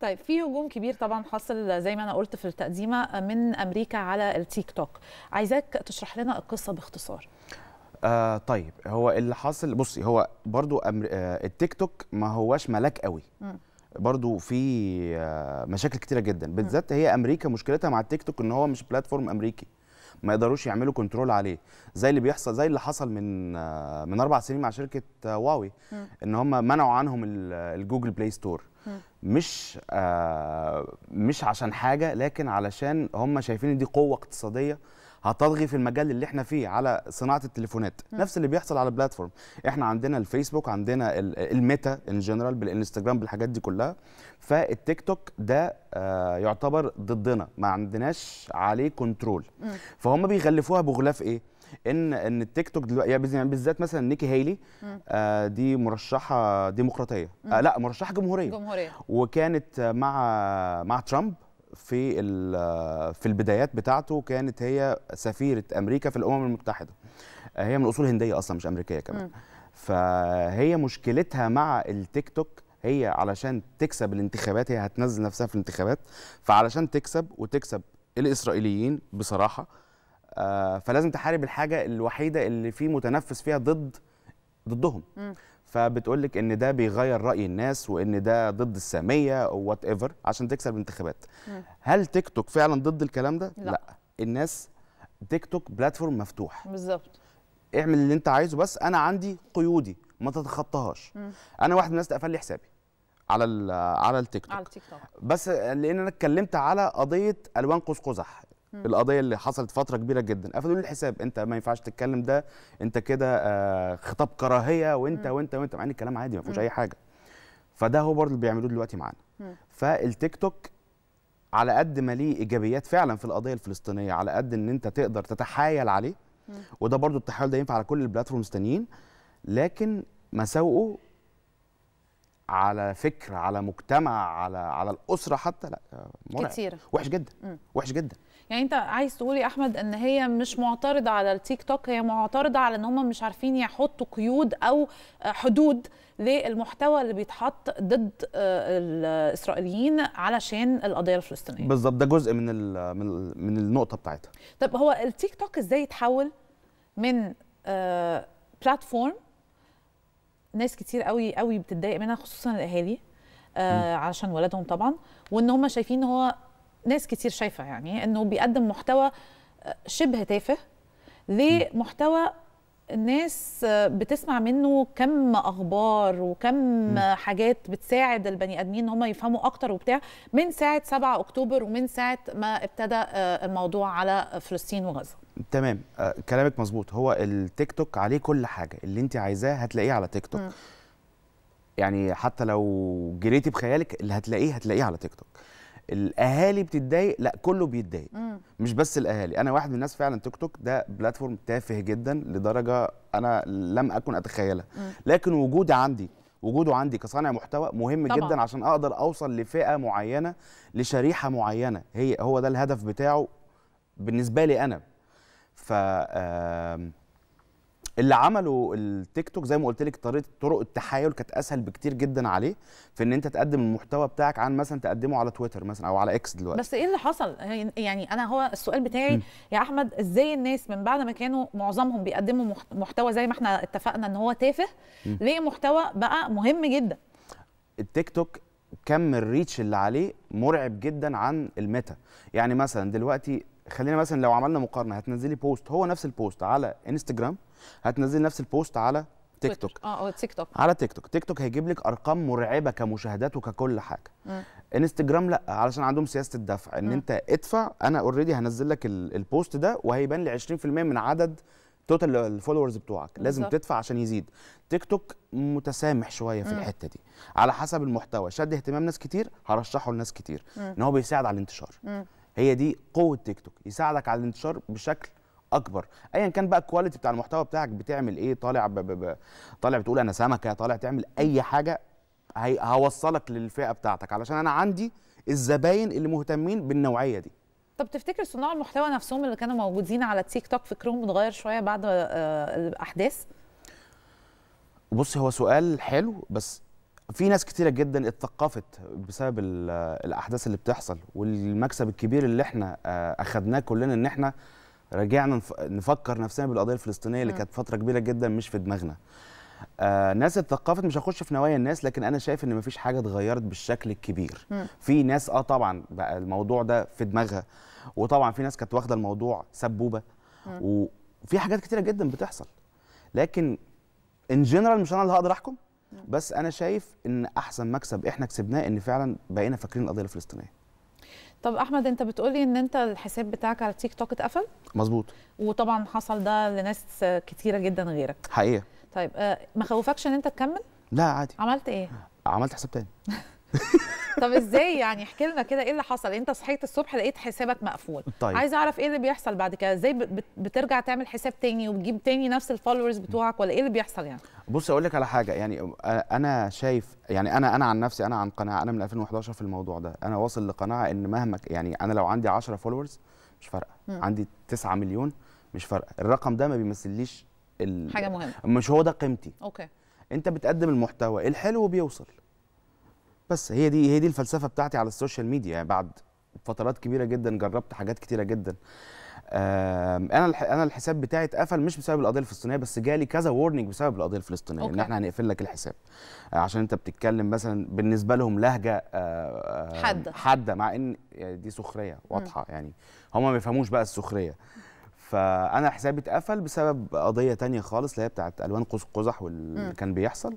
طيب في هجوم كبير طبعا حصل زي ما انا قلت في التقديمه من امريكا على التيك توك عايزاك تشرح لنا القصه باختصار آه طيب هو اللي حاصل بصي هو برضو أمر... آه التيك توك ما هواش ملاك قوي برضو في آه مشاكل كتيره جدا بالذات هي امريكا مشكلتها مع التيك توك ان هو مش بلاتفورم امريكي ما يقدروش يعملوا كنترول عليه زي اللي بيحصل زي اللي حصل من من اربع سنين مع شركه هواوي ان هم منعوا عنهم الجوجل بلاي ستور مش آه، مش عشان حاجه لكن علشان هم شايفين دي قوه اقتصاديه هتطغي في المجال اللي احنا فيه على صناعه التليفونات م. نفس اللي بيحصل على البلاتفورم احنا عندنا الفيسبوك عندنا الميتا ان جنرال بالانستغرام بالحاجات دي كلها فالتيك توك ده آه، يعتبر ضدنا ما عندناش عليه كنترول فهم بيغلفوها بغلاف ايه ان ان التيك توك دلوقتي يعني, يعني بالذات مثلا نيكي هيلي آه دي مرشحه ديمقراطيه آه لا مرشحه جمهوريه جمهوريه وكانت مع مع ترامب في في البدايات بتاعته كانت هي سفيره امريكا في الامم المتحده هي من اصول هنديه اصلا مش امريكيه كمان فهي مشكلتها مع التيك توك هي علشان تكسب الانتخابات هي هتنزل نفسها في الانتخابات فعلشان تكسب وتكسب الاسرائيليين بصراحه آه، فلازم تحارب الحاجه الوحيده اللي في متنفس فيها ضد ضدهم فبتقول لك ان ده بيغير راي الناس وان ده ضد الساميه او وات ايفر عشان تكسب الانتخابات هل تيك توك فعلا ضد الكلام ده لا, لا. الناس تيك توك بلاتفورم مفتوح بالظبط اعمل اللي انت عايزه بس انا عندي قيودي ما تتخطاهاش انا واحد من الناس قفل لي حسابي على على التيك توك على التيك توك بس لان انا اتكلمت على قضيه الوان قوس قزح القضيه اللي حصلت فتره كبيره جدا قفلوا لي الحساب انت ما ينفعش تتكلم ده انت كده آه، خطاب كراهيه وانت وانت وانت مع ان الكلام عادي ما فيهوش اي حاجه فده هو برضه اللي بيعملوه دلوقتي معانا فالتيك توك على قد ما ليه ايجابيات فعلا في القضيه الفلسطينيه على قد ان انت تقدر تتحايل عليه وده برضه التحايل ده ينفع على كل البلاتفورمز التانيين لكن مساوئه على فكر على مجتمع على على الاسره حتى لا كتيرة. وحش جدا وحش جدا يعني انت عايز تقول يا احمد ان هي مش معترضه على التيك توك هي معترضه على ان هم مش عارفين يحطوا قيود او حدود للمحتوى اللي بيتحط ضد آه، الاسرائيليين علشان القضيه الفلسطينيه بالظبط ده جزء من من من النقطه بتاعتها طب هو التيك توك ازاي يتحول من بلاتفورم آه، ناس كتير قوي قوي بتتضايق منها خصوصا الاهالي آه علشان ولادهم طبعا وان هم شايفين ان هو ناس كتير شايفه يعني انه بيقدم محتوى آه، شبه تافه لمحتوى الناس آه، بتسمع منه كم اخبار وكم م. حاجات بتساعد البني ادمين ان هم يفهموا اكتر وبتاع من ساعه 7 اكتوبر ومن ساعه ما ابتدى آه، الموضوع على فلسطين وغزه تمام كلامك مظبوط هو التيك توك عليه كل حاجه اللي انت عايزاه هتلاقيه على تيك توك م. يعني حتى لو جريتي بخيالك اللي هتلاقيه هتلاقيه على تيك توك الاهالي بتتضايق لا كله بيتضايق مش بس الاهالي انا واحد من الناس فعلا تيك توك ده بلاتفورم تافه جدا لدرجه انا لم اكن اتخيلها لكن وجودي عندي وجوده عندي كصانع محتوى مهم طبعا. جدا عشان اقدر اوصل لفئه معينه لشريحه معينه هي هو ده الهدف بتاعه بالنسبه لي انا ف اللي عمله التيك توك زي ما قلت لك طريقه طرق التحايل كانت اسهل بكتير جدا عليه في ان انت تقدم المحتوى بتاعك عن مثلا تقدمه على تويتر مثلا او على اكس دلوقتي بس ايه اللي حصل يعني انا هو السؤال بتاعي م. يا احمد ازاي الناس من بعد ما كانوا معظمهم بيقدموا محتوى زي ما احنا اتفقنا ان هو تافه م. ليه محتوى بقى مهم جدا التيك توك كم الريتش اللي عليه مرعب جدا عن الميتا يعني مثلا دلوقتي خلينا مثلا لو عملنا مقارنه هتنزلي بوست هو نفس البوست على انستجرام هتنزلي نفس البوست على تيك توك اه تيك آه، توك على تيك توك تيك توك هيجيب لك ارقام مرعبه كمشاهدات وككل حاجه م. انستجرام لا علشان عندهم سياسه الدفع ان م. انت ادفع انا اوريدي هنزل لك البوست ده وهيبان لي 20% من عدد توتال الفولورز بتوعك لازم بالزبط. تدفع عشان يزيد تيك توك متسامح شويه في م. الحته دي على حسب المحتوى شد اهتمام ناس كتير هرشحه لناس كتير م. ان هو بيساعد على الانتشار م. هي دي قوه تيك توك يساعدك على الانتشار بشكل اكبر ايا كان بقى الكواليتي بتاع المحتوى بتاعك بتعمل ايه طالع ب... ب... ب... طالع بتقول انا سمكه طالع تعمل اي حاجه هي... هوصلك للفئه بتاعتك علشان انا عندي الزباين اللي مهتمين بالنوعيه دي طب تفتكر صناع المحتوى نفسهم اللي كانوا موجودين على تيك توك فكرهم اتغير شويه بعد آه، الاحداث بص هو سؤال حلو بس في ناس كتيرة جدا اتثقفت بسبب الأحداث اللي بتحصل والمكسب الكبير اللي احنا آه، أخدناه كلنا إن احنا رجعنا نفكر نفسنا بالقضية الفلسطينية اللي كانت فترة كبيرة جدا مش في دماغنا. آه ناس اتثقفت مش هخش في نوايا الناس لكن انا شايف ان مفيش حاجه اتغيرت بالشكل الكبير في ناس اه طبعا بقى الموضوع ده في دماغها وطبعا في ناس كانت واخده الموضوع سبوبه وفي حاجات كتيره جدا بتحصل لكن ان جنرال مش انا اللي هقدر احكم بس انا شايف ان احسن مكسب احنا كسبناه ان فعلا بقينا فاكرين القضيه الفلسطينيه طب احمد انت بتقولي ان انت الحساب بتاعك على تيك توك اتقفل مظبوط وطبعا حصل ده لناس كتيره جدا غيرك حقيقه طيب آه، ما خوفكش ان انت تكمل لا عادي عملت ايه عملت حساب تاني طب ازاي يعني احكي لنا كده ايه اللي حصل انت صحيت الصبح لقيت حسابك مقفول طيب. عايز اعرف ايه اللي بيحصل بعد كده ازاي بترجع تعمل حساب تاني وتجيب تاني نفس الفولورز بتوعك ولا ايه اللي بيحصل يعني بص اقول لك على حاجه يعني انا شايف يعني انا انا عن نفسي انا عن قناعه انا من 2011 في الموضوع ده انا واصل لقناعه ان مهما يعني انا لو عندي 10 فولورز مش فارقه عندي 9 مليون مش فارقه الرقم ده ما بيمثليش حاجه مهمه مش هو ده قيمتي اوكي انت بتقدم المحتوى الحلو بيوصل بس هي دي هي دي الفلسفه بتاعتي على السوشيال ميديا يعني بعد فترات كبيره جدا جربت حاجات كتيره جدا انا انا الحساب بتاعي اتقفل مش بسبب القضيه الفلسطينيه بس جالي كذا وورنينج بسبب القضيه الفلسطينيه أوكي. ان احنا هنقفل لك الحساب آه، عشان انت بتتكلم مثلا بالنسبه لهم لهجه آه، آه، حاده حاده مع ان يعني دي سخريه واضحه م. يعني هم ما بيفهموش بقى السخريه فانا حسابي اتقفل بسبب قضيه تانية خالص اللي هي بتاعت الوان قوس قزح واللي كان بيحصل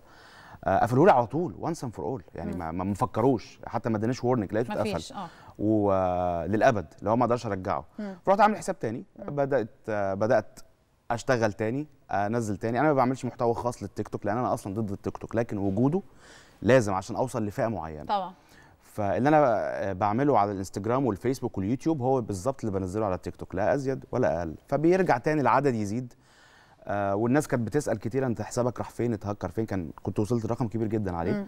آه، قفلوا لي على طول وانس اند فور اول يعني مم. ما, ما فكروش حتى ما ادانيش ورنك لقيته اتقفل اه. وللابد آه، اللي هو ما اقدرش ارجعه فرحت عامل حساب تاني بدات بدات اشتغل تاني انزل تاني انا ما بعملش محتوى خاص للتيك توك لان انا اصلا ضد التيك توك لكن وجوده لازم عشان اوصل لفئه معينه طبعا فاللي انا بعمله على الانستجرام والفيسبوك واليوتيوب هو بالظبط اللي بنزله على التيك توك لا ازيد ولا اقل فبيرجع تاني العدد يزيد آه والناس كانت بتسال كتير انت حسابك راح فين اتهكر فين كان كنت وصلت لرقم كبير جدا عليه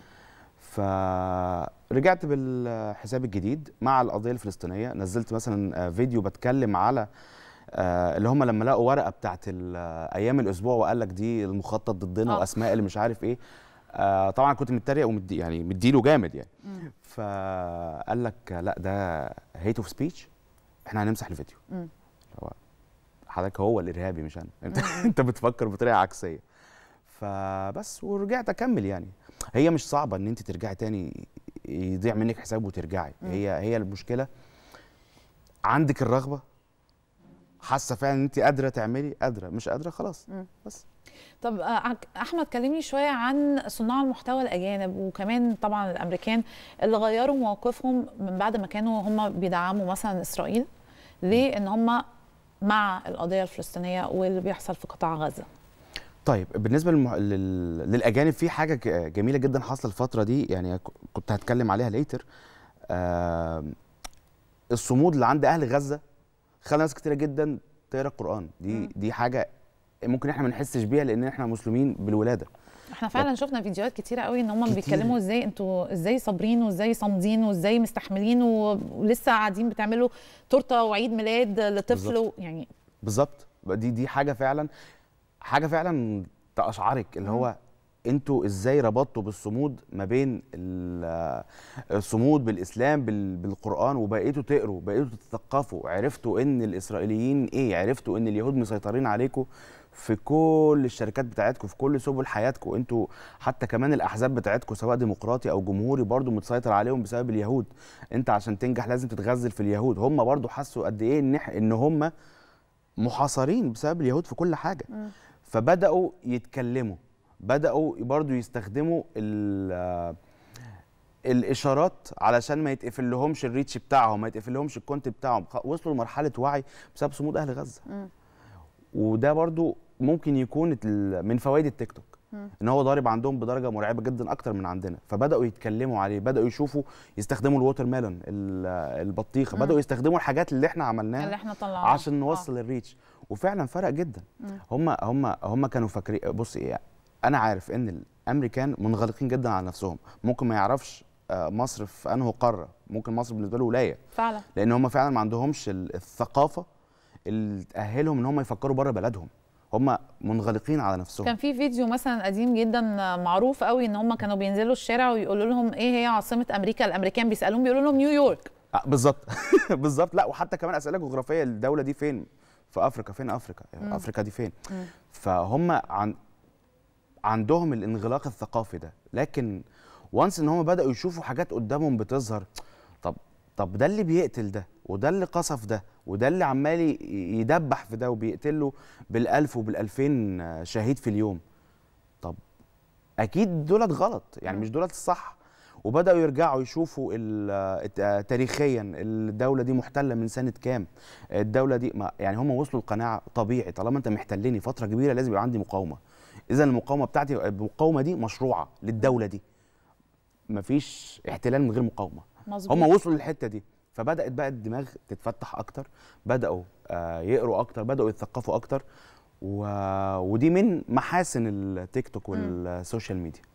فرجعت بالحساب الجديد مع القضيه الفلسطينيه نزلت مثلا آه، فيديو بتكلم على آه، اللي هم لما لقوا ورقه بتاعت آه، ايام الاسبوع وقال لك دي المخطط ضدنا واسماء اللي مش عارف ايه طبعا كنت متريق ومدي يعني مديله جامد يعني فقال لك لا ده هيت اوف سبيتش احنا هنمسح الفيديو مم. حضرتك هو الارهابي مش انا انت انت بتفكر بطريقه عكسيه فبس ورجعت اكمل يعني هي مش صعبه ان انت ترجعي تاني يضيع منك حساب وترجعي هي هي المشكله عندك الرغبه حاسه فعلا ان انت قادره تعملي قادره مش قادره خلاص بس طب آه، احمد كلمني شويه عن صناع المحتوى الاجانب وكمان طبعا الامريكان اللي غيروا مواقفهم من بعد ما كانوا هم بيدعموا مثلا اسرائيل ليه ان هم مع القضيه الفلسطينيه واللي بيحصل في قطاع غزه طيب بالنسبه للمح... لل... للاجانب في حاجه جميله جدا حاصله الفتره دي يعني كنت هتكلم عليها ليتر آه... الصمود اللي عند اهل غزه خلى ناس كتيره جدا تقرا القران دي م. دي حاجه ممكن احنا ما نحسش بيها لان احنا مسلمين بالولاده احنا فعلا شفنا فيديوهات كتيره قوي ان هم بيتكلموا ازاي انتوا ازاي صابرين وازاي صامدين وازاي مستحملين ولسه قاعدين بتعملوا تورته وعيد ميلاد لطفل يعني بالظبط دي دي حاجه فعلا حاجه فعلا تأشعرك اللي هو انتوا ازاي ربطتوا بالصمود ما بين الصمود بالاسلام بالقران وبقيتوا تقروا بقيتوا تتثقفوا عرفتوا ان الاسرائيليين ايه عرفتوا ان اليهود مسيطرين عليكم في كل الشركات بتاعتكم في كل سبل حياتكم انتوا حتى كمان الاحزاب بتاعتكم سواء ديمقراطي او جمهوري برضو متسيطر عليهم بسبب اليهود انت عشان تنجح لازم تتغزل في اليهود هم برضو حسوا قد ايه ان ان هم محاصرين بسبب اليهود في كل حاجه فبداوا يتكلموا بداوا برضو يستخدموا الاشارات علشان ما يتقفل لهمش الريتش بتاعهم ما يتقفل لهمش الكونت بتاعهم وصلوا لمرحله وعي بسبب صمود اهل غزه م. وده برضو ممكن يكون من فوائد التيك توك ان هو ضارب عندهم بدرجه مرعبه جدا اكتر من عندنا فبداوا يتكلموا عليه بداوا يشوفوا يستخدموا الووتر ميلون البطيخه بداوا يستخدموا الحاجات اللي احنا عملناها اللي احنا طلعناها عشان نوصل آه. الريتش وفعلا فرق جدا هم هم هم كانوا فاكرين بص انا عارف ان الامريكان منغلقين جدا على نفسهم ممكن ما يعرفش آه، مصر في انه قاره ممكن مصر بالنسبه له ولايه فعلا لان هم فعلا ما عندهمش الثقافه اللي تاهلهم ان هم يفكروا بره بلدهم هم منغلقين على نفسهم كان في فيديو مثلا قديم جدا معروف قوي ان هم كانوا بينزلوا الشارع ويقولوا لهم ايه هي عاصمه امريكا الامريكان بيسالوهم بيقولوا لهم نيويورك آه، بالظبط بالظبط لا وحتى كمان اسئله جغرافيه الدوله دي فين في افريقيا فين افريقيا يعني مم. افريقيا دي فين مم. فهم عن عندهم الانغلاق الثقافي ده لكن وانس ان هم بداوا يشوفوا حاجات قدامهم بتظهر طب طب ده اللي بيقتل ده وده اللي قصف ده وده اللي عمال يدبح في ده وبيقتله بالألف وبالألفين شهيد في اليوم طب أكيد دولت غلط يعني مش دولت الصح وبداوا يرجعوا يشوفوا تاريخيا الدوله دي محتله من سنه كام الدوله دي ما يعني هم وصلوا لقناعه طبيعي طالما انت محتلني فتره كبيره لازم يبقى عندي مقاومه اذا المقاومه بتاعتي المقاومه دي مشروعه للدوله دي مفيش احتلال من غير مقاومه مزبوط. هم وصلوا للحته دي فبدات بقى الدماغ تتفتح اكتر بداوا آه، يقروا اكتر بداوا يتثقفوا اكتر و... ودي من محاسن التيك توك والسوشيال ميديا